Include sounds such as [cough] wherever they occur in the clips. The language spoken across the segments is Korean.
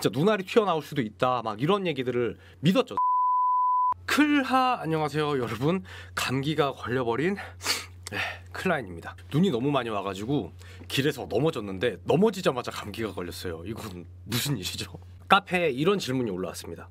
진짜 눈알이 튀어나올 수도 있다 막 이런 얘기들을 믿었죠. 클하 안녕하세요 여러분 감기가 걸려버린 네, 클라인입니다. 눈이 너무 많이 와가지고 길에서 넘어졌는데 넘어지자마자 감기가 걸렸어요. 이건 무슨 일이죠? 카페에 이런 질문이 올라왔습니다.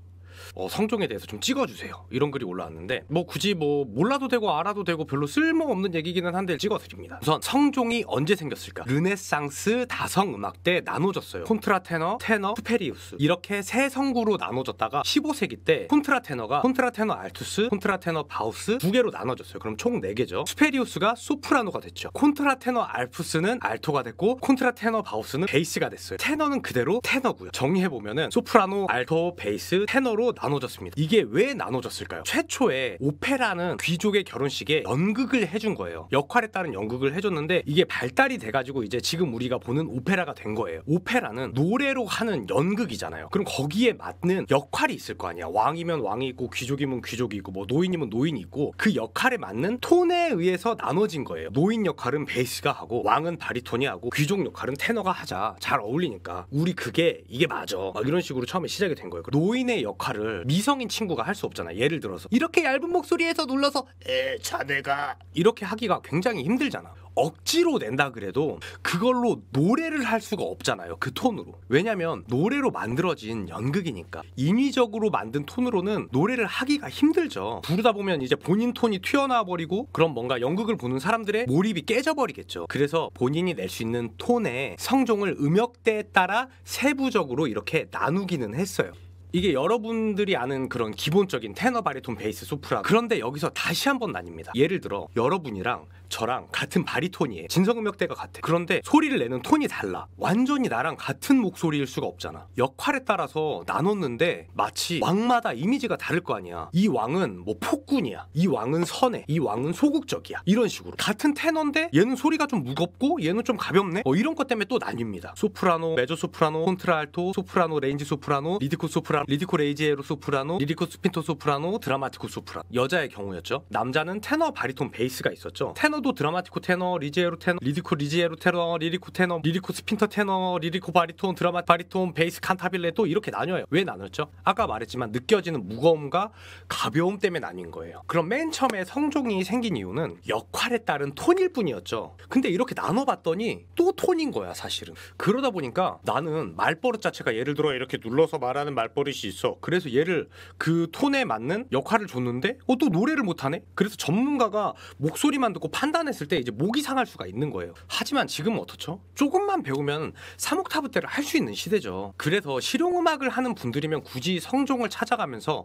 어, 성종에 대해서 좀 찍어주세요. 이런 글이 올라왔는데 뭐 굳이 뭐 몰라도 되고 알아도 되고 별로 쓸모없는 얘기기는 한데 찍어드립니다. 우선 성종이 언제 생겼을까? 르네상스 다성 음악대 나눠졌어요. 콘트라 테너, 테너, 투페리우스 이렇게 세 성구로 나눠졌다가 15세기 때 콘트라 테너가 콘트라 테너 알투스, 콘트라 테너 바우스 두 개로 나눠졌어요. 그럼 총4 개죠. 스페리우스가 소프라노가 됐죠. 콘트라 테너 알프스는 알토가 됐고 콘트라 테너 바우스는 베이스가 됐어요. 테너는 그대로 테너고요. 정리해 보면 소프라노, 알토, 베이스, 테너로 나눠졌습니다. 이게 왜 나눠졌을까요? 최초에 오페라는 귀족의 결혼식에 연극을 해준 거예요. 역할에 따른 연극을 해줬는데 이게 발달이 돼가지고 이제 지금 우리가 보는 오페라가 된 거예요. 오페라는 노래로 하는 연극이잖아요. 그럼 거기에 맞는 역할이 있을 거 아니야. 왕이면 왕이 있고 귀족이면 귀족이고 있뭐 노인이면 노인이 있고 그 역할에 맞는 톤에 의해서 나눠진 거예요. 노인 역할은 베이스가 하고 왕은 바리톤이 하고 귀족 역할은 테너가 하자. 잘 어울리니까. 우리 그게 이게 맞아. 막 이런 식으로 처음에 시작이 된 거예요. 노인의 역할을 말을 미성인 친구가 할 수 없잖아. 예를 들어서 이렇게 얇은 목소리에서 눌러서 에 자네가 이렇게 하기가 굉장히 힘들잖아. 억지로 낸다 그래도 그걸로 노래를 할 수가 없잖아요. 그 톤으로. 왜냐면 노래로 만들어진 연극이니까 인위적으로 만든 톤으로는 노래를 하기가 힘들죠. 부르다 보면 이제 본인 톤이 튀어나와 버리고 그럼 뭔가 연극을 보는 사람들의 몰입이 깨져버리겠죠. 그래서 본인이 낼 수 있는 톤의 성종을 음역대에 따라 세부적으로 이렇게 나누기는 했어요. 이게 여러분들이 아는 그런 기본적인 테너 바리톤 베이스 소프라 그런데 여기서 다시 한번 나뉩니다 예를 들어 여러분이랑 저랑 같은 바리톤이에요 진성음역대가 같아 그런데 소리를 내는 톤이 달라 완전히 나랑 같은 목소리일 수가 없잖아 역할에 따라서 나눴는데 마치 왕마다 이미지가 다를 거 아니야 이 왕은 뭐 폭군이야 이 왕은 선해 이 왕은 소극적이야 이런 식으로 같은 테너인데 얘는 소리가 좀 무겁고 얘는 좀 가볍네 뭐 이런 것 때문에 또 나뉩니다 소프라노 메조소프라노 콘트라알토 소프라노 레인지 소프라노 리디코 소프라노 소프라노, 리디코 레이지에로 소프라노, 리디코 스핀토 소프라노, 드라마티코 소프라노. 여자의 경우였죠. 남자는 테너, 바리톤, 베이스가 있었죠. 테너도 드라마티코 테너, 리지에로 테너, 리디코 리지에로 테너, 리리코 테너, 리리코 스핀터 테너, 리리코 바리톤, 드라마 바리톤, 베이스 칸타빌레또 이렇게 나뉘어요. 왜 나눴죠? 아까 말했지만 느껴지는 무거움과 가벼움 때문에 나뉜 거예요. 그럼 맨 처음에 성종이 생긴 이유는 역할에 따른 톤일 뿐이었죠. 근데 이렇게 나눠봤더니 또 톤인 거야 사실은. 그러다 보니까 나는 말버릇 자체가 예를 들어 이렇게 눌러서 말하는 말버릇 버릇이 있어. 그래서 얘를 그 톤에 맞는 역할을 줬는데 어또 노래를 못하네. 그래서 전문가가 목소리만 듣고 판단했을 때 이제 목이 상할 수가 있는 거예요. 하지만 지금 어떻죠? 조금만 배우면 3옥타브 때를 할 수 있는 시대죠. 그래서 실용음악을 하는 분들이면 굳이 성종을 찾아가면서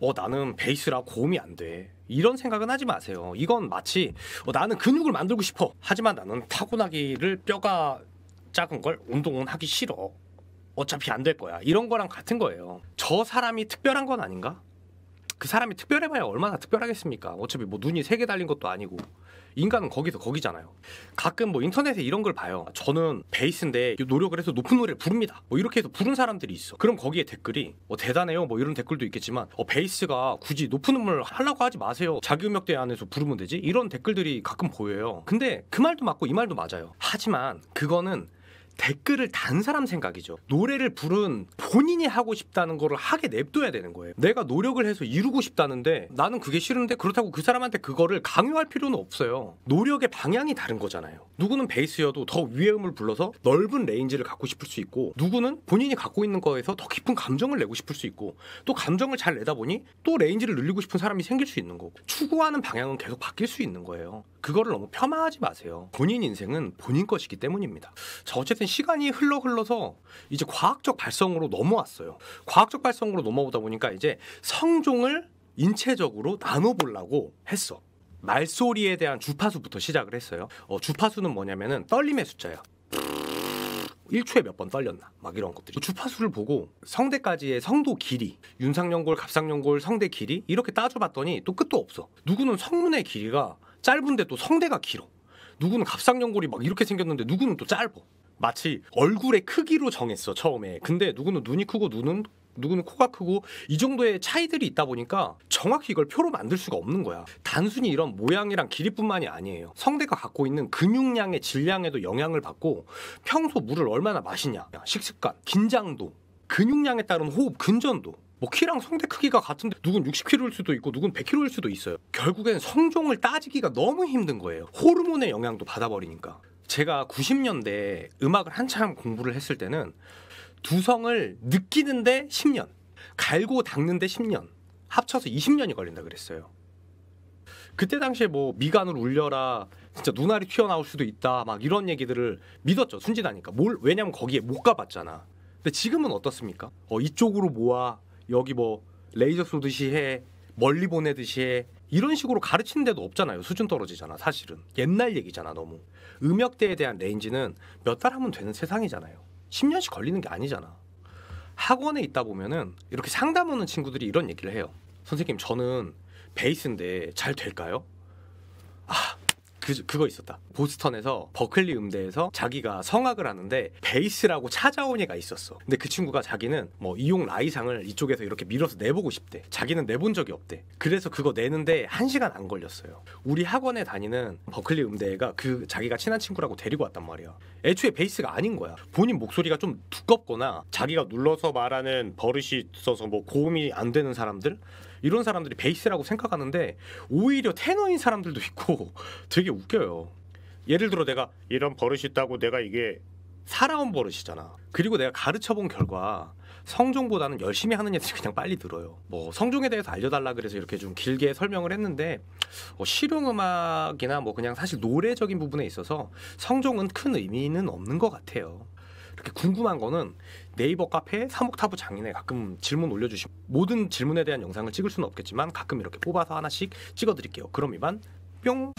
어 나는 베이스라 고음이 안 돼. 이런 생각은 하지 마세요. 이건 마치 어, 나는 근육을 만들고 싶어. 하지만 나는 타고나기를 뼈가 작은 걸 운동은 하기 싫어. 어차피 안 될 거야. 이런 거랑 같은 거예요. 저 사람이 특별한 건 아닌가? 그 사람이 특별해봐야 얼마나 특별하겠습니까? 어차피 뭐 눈이 세 개 달린 것도 아니고 인간은 거기서 거기잖아요. 가끔 뭐 인터넷에 이런 걸 봐요. 저는 베이스인데 노력을 해서 높은 노래를 부릅니다. 뭐 이렇게 해서 부른 사람들이 있어. 그럼 거기에 댓글이 어, 대단해요. 뭐 이런 댓글도 있겠지만 어, 베이스가 굳이 높은 음을 하려고 하지 마세요. 자기 음역대 안에서 부르면 되지. 이런 댓글들이 가끔 보여요. 근데 그 말도 맞고 이 말도 맞아요. 하지만 그거는 댓글을 단 사람 생각이죠. 노래를 부른 본인이 하고 싶다는 거를 하게 냅둬야 되는 거예요. 내가 노력을 해서 이루고 싶다는데 나는 그게 싫은데 그렇다고 그 사람한테 그거를 강요할 필요는 없어요. 노력의 방향이 다른 거잖아요. 누구는 베이스여도 더 위의 음을 불러서 넓은 레인지를 갖고 싶을 수 있고 누구는 본인이 갖고 있는 거에서 더 깊은 감정을 내고 싶을 수 있고 또 감정을 잘 내다 보니 또 레인지를 늘리고 싶은 사람이 생길 수 있는 거고 추구하는 방향은 계속 바뀔 수 있는 거예요. 그거를 너무 폄하하지 마세요. 본인 인생은 본인 것이기 때문입니다. 자, 어쨌든 시간이 흘러 흘러서 이제 과학적 발성으로 넘어왔어요. 과학적 발성으로 넘어오다 보니까 이제 성종을 인체적으로 나눠보려고 했어. 말소리에 대한 주파수부터 시작을 했어요. 어, 주파수는 뭐냐면은 떨림의 숫자야. 1초에 몇 번 떨렸나 막 이런 것들이 주파수를 보고 성대까지의 성도 길이 윤상연골 갑상연골 성대 길이 이렇게 따져봤더니 또 끝도 없어 누구는 성문의 길이가 짧은데 또 성대가 길어. 누구는 갑상연골이 막 이렇게 생겼는데 누구는 또 짧어. 마치 얼굴의 크기로 정했어 처음에. 근데 누구는 눈이 크고 눈은 누구는 코가 크고 이 정도의 차이들이 있다 보니까 정확히 이걸 표로 만들 수가 없는 거야. 단순히 이런 모양이랑 길이뿐만이 아니에요. 성대가 갖고 있는 근육량의 질량에도 영향을 받고 평소 물을 얼마나 마시냐, 식습관, 긴장도, 근육량에 따른 호흡 근전도 뭐 키랑 성대 크기가 같은데 누군 60kg일 수도 있고 누군 100kg일 수도 있어요. 결국엔 성종을 따지기가 너무 힘든 거예요. 호르몬의 영향도 받아버리니까. 제가 90년대 음악을 한참 공부를 했을 때는 두성을 느끼는데 10년, 갈고 닦는데 10년, 합쳐서 20년이 걸린다 그랬어요. 그때 당시에 뭐 미간을 울려라, 진짜 눈알이 튀어나올 수도 있다, 막 이런 얘기들을 믿었죠. 순진하니까. 뭘, 왜냐면 거기에 못 가봤잖아. 근데 지금은 어떻습니까? 어, 이쪽으로 모아, 여기 뭐 레이저 쏘듯이 해 멀리 보내듯이 해 이런 식으로 가르치는 데도 없잖아요. 수준 떨어지잖아, 사실은. 옛날 얘기잖아, 너무. 음역대에 대한 레인지는 몇 달 하면 되는 세상이잖아요. 10년씩 걸리는 게 아니잖아. 학원에 있다 보면은 이렇게 상담 하는 친구들이 이런 얘기를 해요. 선생님, 저는 베이스인데 잘 될까요? 아, 그, 그거 있었다. 보스턴에서 버클리 음대에서 자기가 성악을 하는데 베이스라고 찾아온 애가 있었어. 근데 그 친구가 자기는 뭐 이용 라이상을 이쪽에서 이렇게 밀어서 내보고 싶대. 자기는 내본 적이 없대. 그래서 그거 내는데 한 시간 안 걸렸어요. 우리 학원에 다니는 버클리 음대가 그 자기가 친한 친구라고 데리고 왔단 말이야. 애초에 베이스가 아닌 거야. 본인 목소리가 좀 두껍거나 자기가 눌러서 말하는 버릇이 있어서 뭐 고음이 안 되는 사람들 이런 사람들이 베이스라고 생각하는데 오히려 테너인 사람들도 있고 [laughs] 되게 웃겨요. 예를 들어 내가 이런 버릇이 있다고 내가 이게 살아온 버릇이잖아. 그리고 내가 가르쳐 본 결과 성종보다는 열심히 하는 애들이 그냥 빨리 들어요. 뭐 성종에 대해서 알려달라 그래서 이렇게 좀 길게 설명을 했는데 어, 실용음악이나 뭐 그냥 사실 노래적인 부분에 있어서 성종은 큰 의미는 없는 것 같아요. 이렇게 궁금한 거는 네이버 카페 사목타부 장인에 가끔 질문 올려주시면 모든 질문에 대한 영상을 찍을 수는 없겠지만 가끔 이렇게 뽑아서 하나씩 찍어드릴게요. 그럼 이만 뿅!